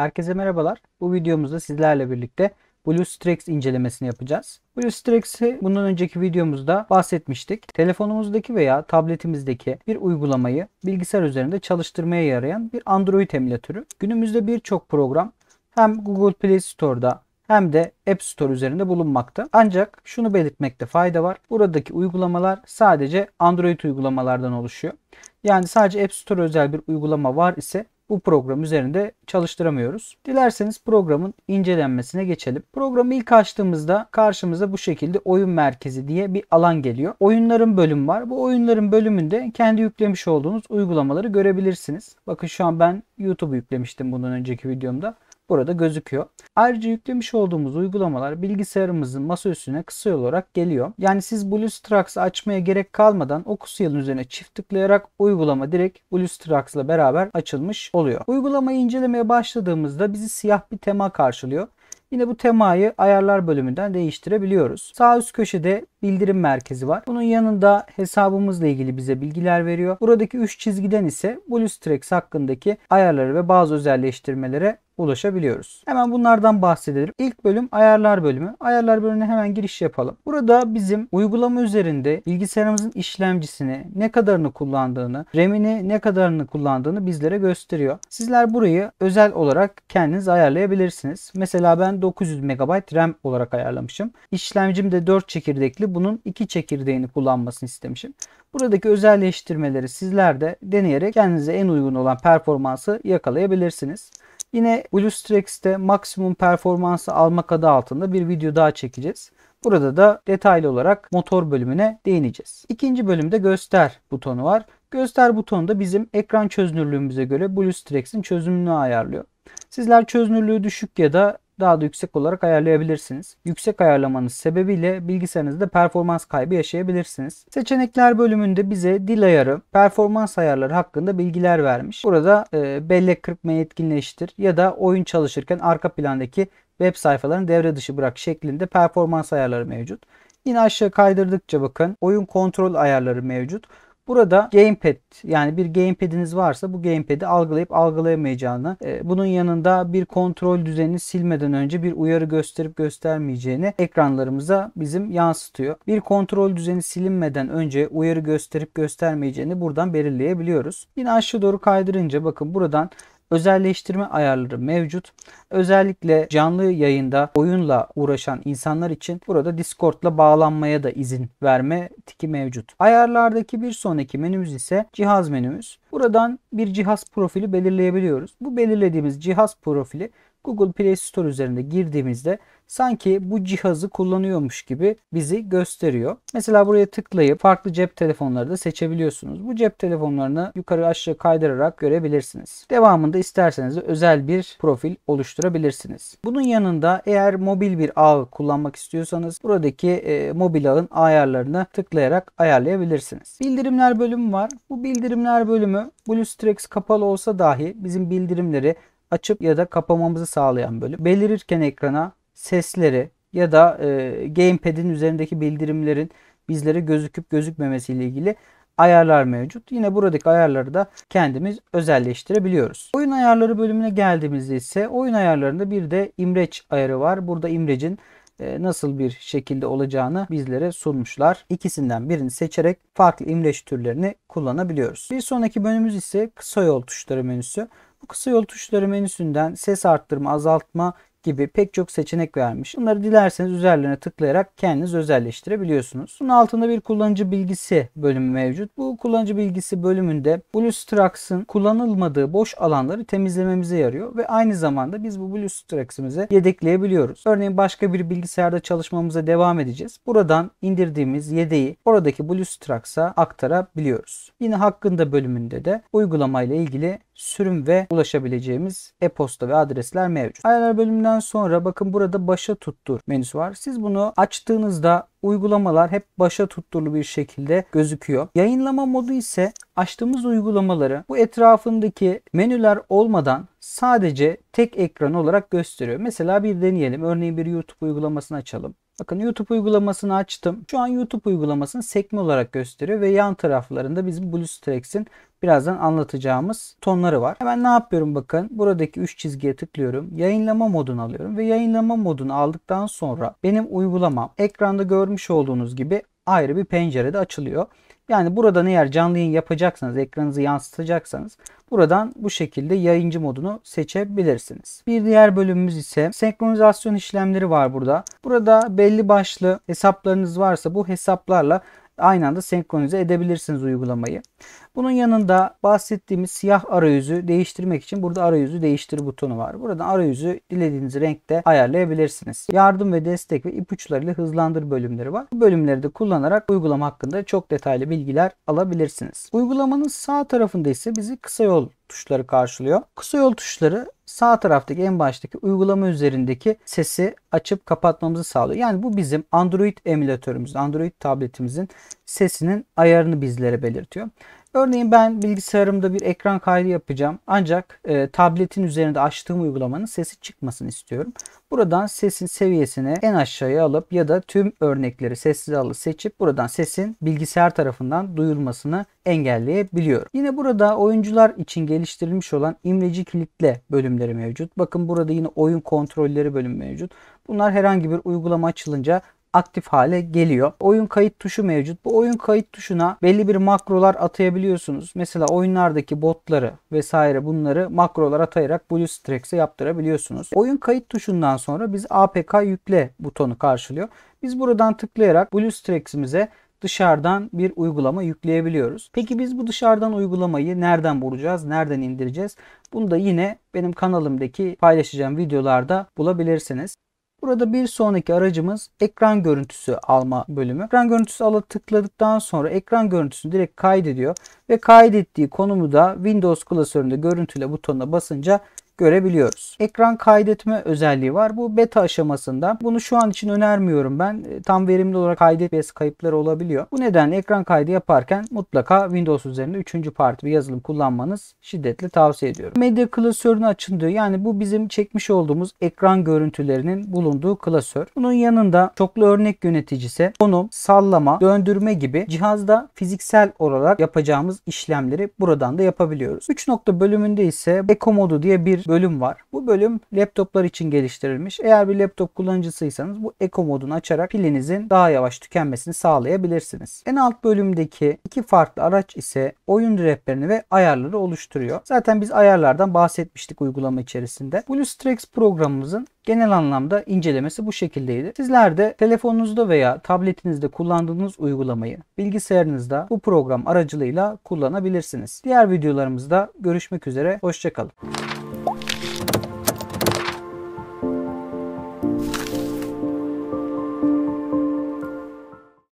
Herkese merhabalar. Bu videomuzda sizlerle birlikte BlueStreaks incelemesini yapacağız. BlueStreaks'i bundan önceki videomuzda bahsetmiştik. Telefonumuzdaki veya tabletimizdeki bir uygulamayı bilgisayar üzerinde çalıştırmaya yarayan bir Android emülatörü. Günümüzde birçok program hem Google Play Store'da hem de App Store üzerinde bulunmakta. Ancak şunu belirtmekte fayda var. Buradaki uygulamalar sadece Android uygulamalardan oluşuyor. Yani sadece App Store özel bir uygulama var ise bu program üzerinde çalıştıramıyoruz. Dilerseniz programın incelenmesine geçelim. Programı ilk açtığımızda karşımıza bu şekilde oyun merkezi diye bir alan geliyor. Oyunların bölüm var. Bu oyunların bölümünde kendi yüklemiş olduğunuz uygulamaları görebilirsiniz. Bakın şu an ben YouTube'u yüklemiştim bundan önceki videomda burada gözüküyor. Ayrıca yüklemiş olduğumuz uygulamalar bilgisayarımızın masaüstüne kısa yol olarak geliyor. Yani siz BlueStrax'ı açmaya gerek kalmadan o kusuyanın üzerine çift tıklayarak uygulama direkt BlueStrax'la beraber açılmış oluyor. Uygulamayı incelemeye başladığımızda bizi siyah bir tema karşılıyor. Yine bu temayı ayarlar bölümünden değiştirebiliyoruz. Sağ üst köşede bildirim merkezi var. Bunun yanında hesabımızla ilgili bize bilgiler veriyor. Buradaki üç çizgiden ise BlueStrex hakkındaki ayarları ve bazı özelleştirmelere ulaşabiliyoruz. Hemen bunlardan bahsedelim. İlk bölüm ayarlar bölümü. Ayarlar bölümüne hemen giriş yapalım. Burada bizim uygulama üzerinde bilgisayarımızın işlemcisini ne kadarını kullandığını, RAM'ini ne kadarını kullandığını bizlere gösteriyor. Sizler burayı özel olarak kendiniz ayarlayabilirsiniz. Mesela ben 900 MB RAM olarak ayarlamışım. İşlemcim de 4 çekirdekli. Bunun 2 çekirdeğini kullanmasını istemişim. Buradaki özelleştirmeleri sizler de deneyerek kendinize en uygun olan performansı yakalayabilirsiniz. Yine BlueStrex'te maksimum performansı almak adı altında bir video daha çekeceğiz. Burada da detaylı olarak motor bölümüne değineceğiz. İkinci bölümde göster butonu var. Göster butonu da bizim ekran çözünürlüğümüze göre BlueStrex'in çözünürlüğünü ayarlıyor. Sizler çözünürlüğü düşük ya da daha da yüksek olarak ayarlayabilirsiniz. Yüksek ayarlamanız sebebiyle bilgisayarınızda performans kaybı yaşayabilirsiniz. Seçenekler bölümünde bize dil ayarı, performans ayarları hakkında bilgiler vermiş. Burada e, bellek kırpmayı etkinleştir ya da oyun çalışırken arka plandaki web sayfalarını devre dışı bırak şeklinde performans ayarları mevcut. Yine aşağı kaydırdıkça bakın oyun kontrol ayarları mevcut. Burada gamepad yani bir gamepad'iniz varsa bu gamepad'i algılayıp algılayamayacağını, e, bunun yanında bir kontrol düzenini silmeden önce bir uyarı gösterip göstermeyeceğini ekranlarımıza bizim yansıtıyor. Bir kontrol düzeni silinmeden önce uyarı gösterip göstermeyeceğini buradan belirleyebiliyoruz. Yine aşağı doğru kaydırınca bakın buradan özelleştirme ayarları mevcut. Özellikle canlı yayında oyunla uğraşan insanlar için burada Discord'la bağlanmaya da izin verme tiki mevcut. Ayarlardaki bir sonraki menümüz ise cihaz menümüz. Buradan bir cihaz profili belirleyebiliyoruz. Bu belirlediğimiz cihaz profili Google Play Store üzerinde girdiğimizde sanki bu cihazı kullanıyormuş gibi bizi gösteriyor. Mesela buraya tıklayıp farklı cep telefonları da seçebiliyorsunuz. Bu cep telefonlarını yukarı aşağı kaydırarak görebilirsiniz. Devamında isterseniz de özel bir profil oluşturabilirsiniz. Bunun yanında eğer mobil bir ağ kullanmak istiyorsanız buradaki e, mobil ağın ayarlarını tıklayarak ayarlayabilirsiniz. Bildirimler bölümü var. Bu bildirimler bölümü BlueStreaks kapalı olsa dahi bizim bildirimleri açıp ya da kapamamızı sağlayan bölüm. Belirirken ekrana sesleri ya da e, gamepad'in üzerindeki bildirimlerin bizlere gözüküp gözükmemesiyle ilgili ayarlar mevcut. Yine buradaki ayarları da kendimiz özelleştirebiliyoruz. Oyun ayarları bölümüne geldiğimizde ise oyun ayarlarında bir de imreç ayarı var. Burada imrecin e, nasıl bir şekilde olacağını bizlere sunmuşlar. İkisinden birini seçerek farklı imreç türlerini kullanabiliyoruz. Bir sonraki bölümümüz ise kısa yol tuşları menüsü. Bu kısa yol tuşları menüsünden ses arttırma, azaltma gibi pek çok seçenek vermiş. Bunları dilerseniz üzerlerine tıklayarak kendiniz özelleştirebiliyorsunuz. Bunun altında bir kullanıcı bilgisi bölümü mevcut. Bu kullanıcı bilgisi bölümünde BlueStrax'ın kullanılmadığı boş alanları temizlememize yarıyor ve aynı zamanda biz bu BlueStrax'ımızı yedekleyebiliyoruz. Örneğin başka bir bilgisayarda çalışmamıza devam edeceğiz. Buradan indirdiğimiz yedeği oradaki BlueStrax'a aktarabiliyoruz. Yine hakkında bölümünde de uygulamayla ilgili sürüm ve ulaşabileceğimiz e-posta ve adresler mevcut. Ayarlar bölümünden sonra bakın burada başa tuttur menüsü var. Siz bunu açtığınızda uygulamalar hep başa Tutturlu bir şekilde gözüküyor. Yayınlama modu ise açtığımız uygulamaları bu etrafındaki menüler olmadan sadece tek ekran olarak gösteriyor. Mesela bir deneyelim. Örneğin bir YouTube uygulamasını açalım. Bakın YouTube uygulamasını açtım. Şu an YouTube uygulamasını sekme olarak gösteriyor ve yan taraflarında bizim BlueStracks'in birazdan anlatacağımız tonları var. Hemen ne yapıyorum bakın. Buradaki 3 çizgiye tıklıyorum. Yayınlama modunu alıyorum ve yayınlama modunu aldıktan sonra benim uygulamam ekranda görmüş olduğunuz gibi ayrı bir pencerede açılıyor. Yani burada eğer canlı yayın yapacaksanız, ekranınızı yansıtacaksanız buradan bu şekilde yayıncı modunu seçebilirsiniz. Bir diğer bölümümüz ise senkronizasyon işlemleri var burada. Burada belli başlı hesaplarınız varsa bu hesaplarla aynı anda senkronize edebilirsiniz uygulamayı. Bunun yanında bahsettiğimiz siyah arayüzü değiştirmek için burada arayüzü değiştir butonu var. Buradan arayüzü dilediğiniz renkte ayarlayabilirsiniz. Yardım ve destek ve ipuçlarıyla hızlandır bölümleri var. Bu bölümleri de kullanarak uygulama hakkında çok detaylı bilgiler alabilirsiniz. Uygulamanın sağ tarafında ise bizi kısa yol tuşları karşılıyor. Kısa yol tuşları sağ taraftaki en baştaki uygulama üzerindeki sesi açıp kapatmamızı sağlıyor. Yani bu bizim Android emülatörümüz, Android tabletimizin sesinin ayarını bizlere belirtiyor. Örneğin ben bilgisayarımda bir ekran kaydı yapacağım. Ancak e, tabletin üzerinde açtığım uygulamanın sesi çıkmasını istiyorum. Buradan sesin seviyesini en aşağıya alıp ya da tüm örnekleri sessiz alı seçip buradan sesin bilgisayar tarafından duyulmasını engelleyebiliyorum. Yine burada oyuncular için geliştirilmiş olan imleci kilitle bölümleri mevcut. Bakın burada yine oyun kontrolleri bölümü mevcut. Bunlar herhangi bir uygulama açılınca aktif hale geliyor. Oyun kayıt tuşu mevcut. Bu oyun kayıt tuşuna belli bir makrolar atayabiliyorsunuz. Mesela oyunlardaki botları vesaire bunları makrolar atayarak BlueStreaks'e yaptırabiliyorsunuz. Oyun kayıt tuşundan sonra biz APK yükle butonu karşılıyor. Biz buradan tıklayarak BlueStreaks'imize dışarıdan bir uygulama yükleyebiliyoruz. Peki biz bu dışarıdan uygulamayı nereden bulacağız? Nereden indireceğiz? Bunu da yine benim kanalımdaki paylaşacağım videolarda bulabilirsiniz. Burada bir sonraki aracımız ekran görüntüsü alma bölümü. Ekran görüntüsü ala tıkladıktan sonra ekran görüntüsünü direkt kaydediyor ve kaydettiği konumu da Windows klasöründe görüntüle butonuna basınca görebiliyoruz. Ekran kaydetme özelliği var. Bu beta aşamasında. Bunu şu an için önermiyorum ben. E, tam verimli olarak kaydetmesi kayıpları olabiliyor. Bu nedenle ekran kaydı yaparken mutlaka Windows üzerinde 3. parti bir yazılım kullanmanız şiddetle tavsiye ediyorum. Medya klasörünü açın diyor. Yani bu bizim çekmiş olduğumuz ekran görüntülerinin bulunduğu klasör. Bunun yanında çoklu örnek yöneticisi, konum, sallama, döndürme gibi cihazda fiziksel olarak yapacağımız işlemleri buradan da yapabiliyoruz. 3 bölümünde ise Eco modu diye bir bölüm var. Bu bölüm laptoplar için geliştirilmiş. Eğer bir laptop kullanıcısıysanız bu Eco modunu açarak pilinizin daha yavaş tükenmesini sağlayabilirsiniz. En alt bölümdeki iki farklı araç ise oyun rehberini ve ayarları oluşturuyor. Zaten biz ayarlardan bahsetmiştik uygulama içerisinde. BlueStrex programımızın genel anlamda incelemesi bu şekildeydi. Sizler de telefonunuzda veya tabletinizde kullandığınız uygulamayı bilgisayarınızda bu program aracılığıyla kullanabilirsiniz. Diğer videolarımızda görüşmek üzere. Hoşçakalın.